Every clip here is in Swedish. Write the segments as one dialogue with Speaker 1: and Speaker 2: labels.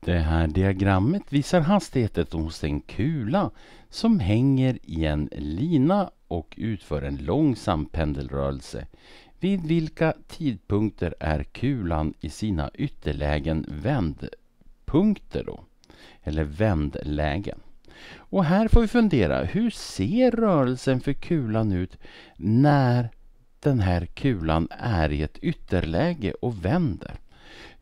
Speaker 1: Det här diagrammet visar hastigheten hos en kula som hänger i en lina och utför en långsam pendelrörelse. Vid vilka tidpunkter är kulan i sina ytterlägen vändpunkter då? Eller vändlägen. Och här får vi fundera, hur ser rörelsen för kulan ut när den här kulan är i ett ytterläge och vänder?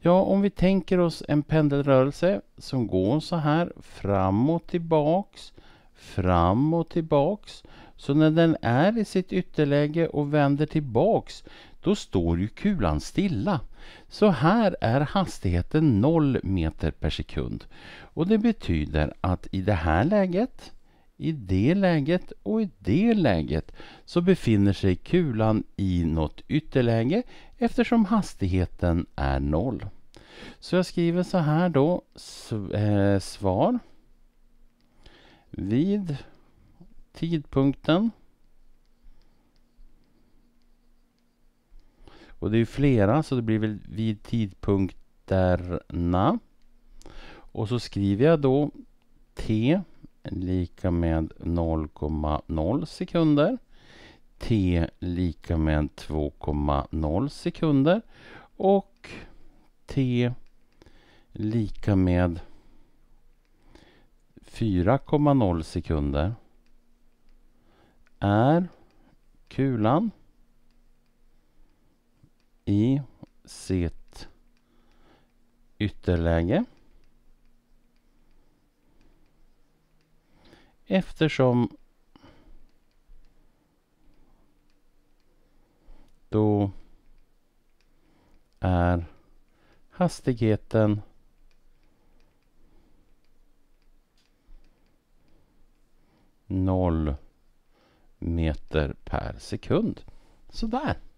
Speaker 1: Ja, om vi tänker oss en pendelrörelse som går så här fram och tillbaks, fram och tillbaks. Så när den är i sitt ytterläge och vänder tillbaks, då står ju kulan stilla. Så här är hastigheten 0 meter per sekund. Och det betyder att i det här läget, i det läget och i det läget så befinner sig kulan i något ytterläge eftersom hastigheten är noll. Så jag skriver så här då, eh, svar vid tidpunkten. Och det är ju flera så det blir väl vid tidpunkterna. Och så skriver jag då T lika med 0,0 sekunder. T lika med 2,0 sekunder. Och t lika med 4,0 sekunder är kulan i sitt ytterläge eftersom då är hastigheten noll meter per sekund. Sådär.